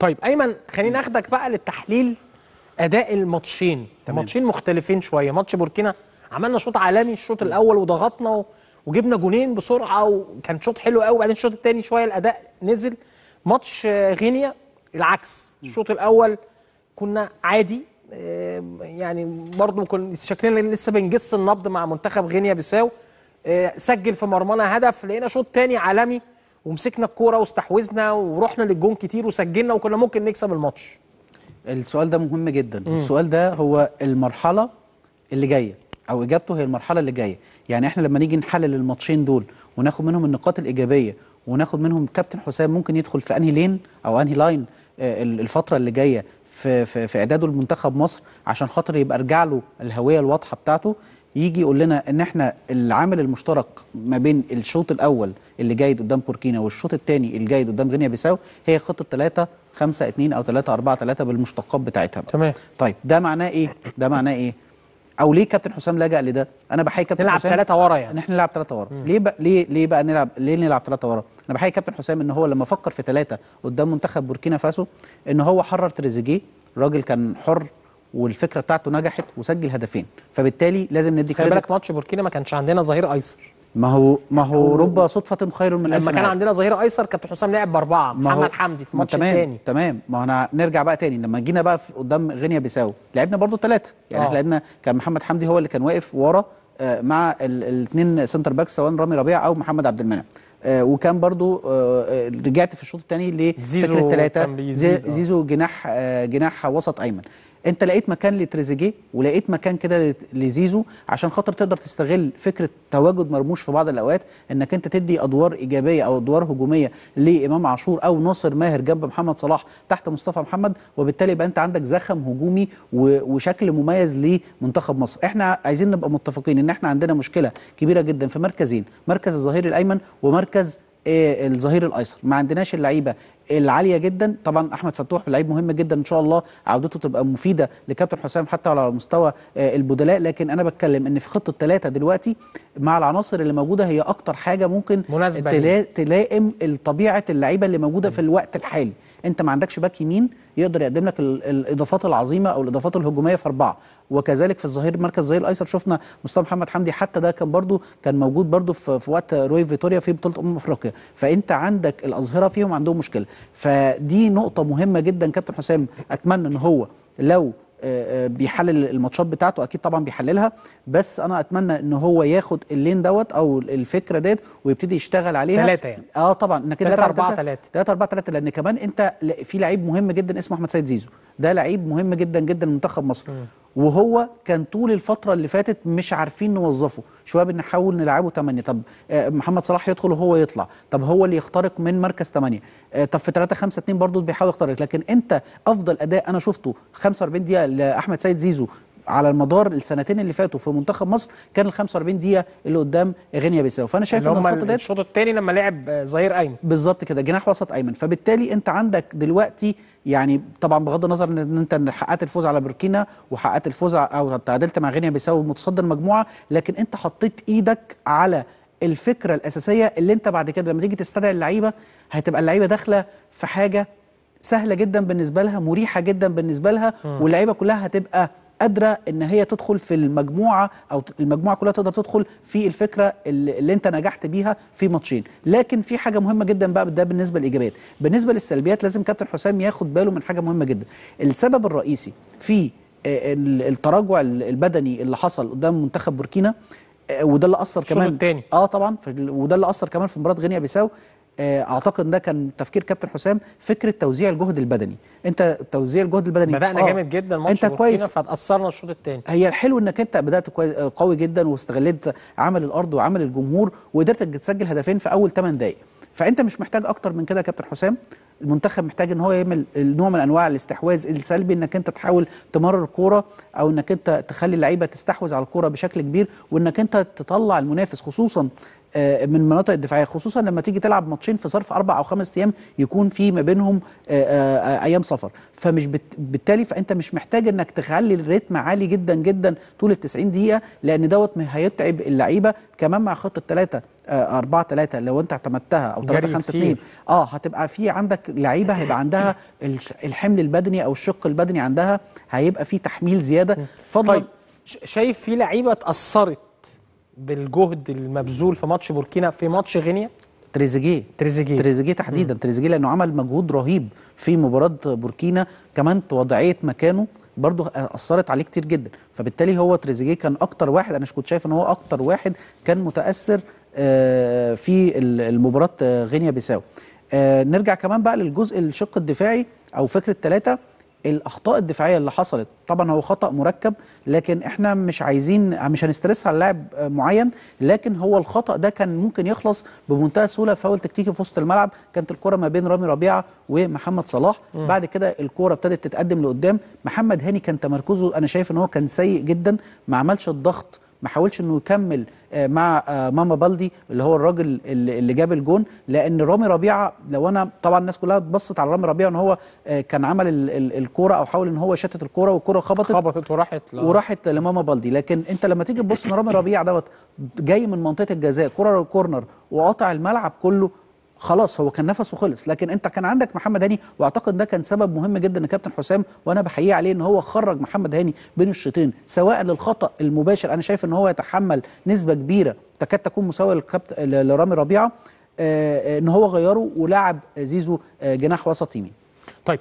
طيب ايمن خلينا ناخدك بقى للتحليل اداء الماتشين ماتشين مختلفين شويه ماتش بوركينا عملنا شوط عالمي الشوط الاول وضغطنا و... وجبنا جونين بسرعه وكان شوط حلو قوي وبعدين الشوط الثاني شويه الاداء نزل ماتش آه، غينيا العكس الشوط الاول كنا عادي آه، يعني برضه كنا شكلنا لسه بنجس النبض مع منتخب غينيا بيساو آه، سجل في مرمانا هدف لقينا شوط ثاني عالمي ومسكنا الكوره واستحوذنا ورحنا للجون كتير وسجلنا وكنا ممكن نكسب الماتش السؤال ده مهم جدا مم. السؤال ده هو المرحله اللي جايه او اجابته هي المرحله اللي جايه يعني احنا لما نيجي نحلل الماتشين دول وناخد منهم النقاط الايجابيه وناخد منهم كابتن حسام ممكن يدخل في انهي لين او انهي آه، لاين الفتره اللي جايه في في, في اعداده لمنتخب مصر عشان خاطر يبقى رجع له الهويه الواضحه بتاعته يجي يقول لنا ان احنا العامل المشترك ما بين الشوط الاول اللي جيد قدام بوركينا والشوط الثاني اللي جاي قدام غينيا بيساو هي خطه 3 5 2 او 3 4 3 بالمشتقات بتاعتها تمام طيب ده معناه ايه؟ ده معناه ايه؟ او ليه كابتن حسام لجأ لده؟ انا بحيي كابتن نلعب حسام نلعب ثلاثه ورا يعني احنا نلعب ثلاثه ورا ليه بقى ليه ليه بقى نلعب ليه نلعب ثلاثه ورا؟ انا بحيي كابتن حسام ان هو لما فكر في ثلاثه قدام منتخب بوركينا فاسو ان هو حرر تريزيجيه راجل كان حر والفكره بتاعته نجحت وسجل هدفين فبالتالي لازم ندي خلي بالك ماتش بوركينا ما كانش عندنا ظهير ايسر ما هو ما هو رب صدفة خير من الف لما كان عندنا ظهير ايسر كابتن حسام لعب باربعة محمد حمدي في الماتش الثاني تمام ما انا نرجع بقى تاني لما جينا بقى في قدام غينيا بيساو لعبنا برضو ثلاثة يعني آه. احنا لعبنا كان محمد حمدي هو اللي كان واقف ورا آه مع الاثنين سنتر باك سواء رامي ربيع او محمد عبد المنعم آه وكان برضو آه, آه، رجعت في الشوط الثاني لفكره ثلاثه زيزو, آه. زيزو جناح جناح وسط ايمن انت لقيت مكان لتريزيجيه ولقيت مكان كده لزيزو عشان خاطر تقدر تستغل فكره تواجد مرموش في بعض الاوقات انك انت تدي ادوار ايجابيه او ادوار هجوميه لامام عاشور او ناصر ماهر جنب محمد صلاح تحت مصطفى محمد وبالتالي يبقى انت عندك زخم هجومي وشكل مميز لمنتخب مصر احنا عايزين نبقى متفقين ان احنا عندنا مشكله كبيره جدا في مركزين مركز الظهير الايمن ومركز آه، الظهير الايسر ما عندناش اللعيبه العاليه جدا طبعا احمد فتوح لعيب مهم جدا ان شاء الله عودته تبقى مفيده لكابتن حسام حتى على مستوى آه، البدلاء لكن انا بتكلم ان في خطه ثلاثه دلوقتي مع العناصر اللي موجوده هي اكتر حاجه ممكن مناسبة تلا... تلائم طبيعه اللعيبه اللي موجوده في الوقت الحالي انت ما عندكش باك يمين يقدر يقدم لك الاضافات العظيمه او الاضافات الهجوميه في اربعه وكذلك في الظهير مركز الظهير الايسر شفنا مصطفى محمد حمدي حتى ده كان برده كان موجود برده في, في وقت روي فيتوريا في بطوله امم افريقيا فانت عندك الاظهره فيهم عندهم مشكله فدي نقطه مهمه جدا كابتن حسام اتمنى ان هو لو آه، آه، بيحلل الماتشات بتاعته اكيد طبعا بيحللها بس انا اتمنى ان هو ياخد اللين دوت او الفكره ديت ويبتدي يشتغل عليها ثلاثه يعني اه طبعا انك 3 اربعه ثلاثه ثلاثه اربعه ثلاثه لان كمان انت في لعيب مهم جدا اسمه احمد سيد زيزو ده لعيب مهم جدا جدا منتخب مصر م. وهو كان طول الفتره اللي فاتت مش عارفين نوظفه شويه بنحاول نلعبه 8 طب آه، محمد صلاح يدخل وهو يطلع طب هو اللي يخترق من مركز 8 آه، طب في 3 5 2 برضه بيحاول يخترق لكن انت افضل اداء انا شفته 45 دقيقه لاحمد سيد زيزو على المدار السنتين اللي فاتوا في منتخب مصر كان ال 45 دقيقه اللي قدام غينيا بيساو فانا شايف ان الخط ده الشوط الثاني لما لعب ظهير آه، ايمن بالظبط كده جناح وسط ايمن فبالتالي انت عندك دلوقتي يعني طبعا بغض النظر ان انت حققت الفوز على بوركينا وحققت الفوز او تعادلت مع غينيا بيساو متصدر المجموعه لكن انت حطيت ايدك على الفكره الاساسيه اللي انت بعد كده لما تيجي تستدعي اللعيبه هتبقى اللعيبه داخله في حاجه سهله جدا بالنسبه لها مريحه جدا بالنسبه لها واللعيبه كلها هتبقى قادره ان هي تدخل في المجموعه او المجموعه كلها تقدر تدخل في الفكره اللي, انت نجحت بيها في ماتشين لكن في حاجه مهمه جدا بقى ده بالنسبه للايجابيات بالنسبه للسلبيات لازم كابتن حسام ياخد باله من حاجه مهمه جدا السبب الرئيسي في التراجع البدني اللي حصل قدام منتخب بوركينا وده اللي اثر كمان الثاني اه طبعا وده اللي اثر كمان في مباراه غينيا بيساو آه، اعتقد ده كان تفكير كابتن حسام فكره توزيع الجهد البدني انت توزيع الجهد البدني بدانا آه. جامد جدا الماتش انت كويس فتاثرنا الشوط الثاني هي الحلو انك انت بدات كويس آه، قوي جدا واستغلت عمل الارض وعمل الجمهور وقدرت تسجل هدفين في اول 8 دقائق فانت مش محتاج اكتر من كده يا كابتن حسام المنتخب محتاج ان هو يعمل نوع من انواع الاستحواذ السلبي انك انت تحاول تمرر كوره او انك انت تخلي اللعيبه تستحوذ على الكوره بشكل كبير وانك انت تطلع المنافس خصوصا آه، من المناطق الدفاعيه خصوصا لما تيجي تلعب ماتشين في ظرف اربع او خمس ايام يكون في ما بينهم آه، آه، ايام سفر فمش بالتالي فانت مش محتاج انك تخلي الريتم عالي جدا جدا طول ال 90 دقيقه لان دوت هيتعب اللعيبه كمان مع خط الثلاثه 4 آه، 3 لو انت اعتمدتها او 3 5 2 اه هتبقى في عندك لعيبه هيبقى عندها الحمل البدني او الشق البدني عندها هيبقى في تحميل زياده فضلا طيب شايف في لعيبه اتاثرت بالجهد المبذول في ماتش بوركينا في ماتش غينيا تريزيجيه تريزيجيه تريزيجيه تحديدا تريزيجيه لانه عمل مجهود رهيب في مباراه بوركينا كمان وضعيه مكانه برضه اثرت عليه كتير جدا فبالتالي هو تريزيجيه كان اكتر واحد انا كنت شايف ان هو اكتر واحد كان متاثر آه، في المباراه آه، غينيا بيساو آه، نرجع كمان بقى للجزء الشق الدفاعي او فكره ثلاثه الاخطاء الدفاعيه اللي حصلت طبعا هو خطا مركب لكن احنا مش عايزين مش هنسترس على لاعب معين لكن هو الخطا ده كان ممكن يخلص بمنتهى سهولة فاول تكتيكي في وسط الملعب كانت الكره ما بين رامي ربيعه ومحمد صلاح م. بعد كده الكره ابتدت تتقدم لقدام محمد هاني كان تمركزه انا شايف ان هو كان سيء جدا ما عملش الضغط ما حاولش انه يكمل آه، مع آه، ماما بالدي اللي هو الراجل اللي جاب الجون لان رامي ربيعه لو انا طبعا الناس كلها بصت على رامي ربيعه ان هو آه، كان عمل الكوره او حاول ان هو يشتت الكوره والكوره خبطت خبطت وراحت لا. وراحت لماما بالدي لكن انت لما تيجي تبص ان رامي ربيعه دوت جاي من منطقه الجزاء كوره كورنر وقاطع الملعب كله خلاص هو كان نفسه خلص لكن انت كان عندك محمد هاني واعتقد ده كان سبب مهم جدا ان كابتن حسام وانا بحييه عليه ان هو خرج محمد هاني بين الشوطين سواء للخطا المباشر انا شايف ان هو يتحمل نسبه كبيره تكاد تكون مساويه لكابتن لرامي ربيعه آه، آه، ان هو غيره ولعب زيزو آه، جناح وسط يمين